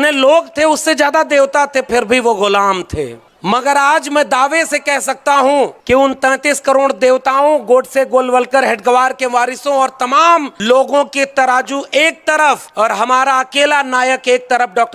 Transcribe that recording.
जितने लोग थे उससे ज्यादा देवता थे फिर भी वो गुलाम थे मगर आज मैं दावे से कह सकता हूं कि उन तैतीस करोड़ देवताओं से गोलवलकर हेडगवार के वारिसों और तमाम लोगों के तराजू एक तरफ और हमारा अकेला नायक एक तरफ डॉक्टर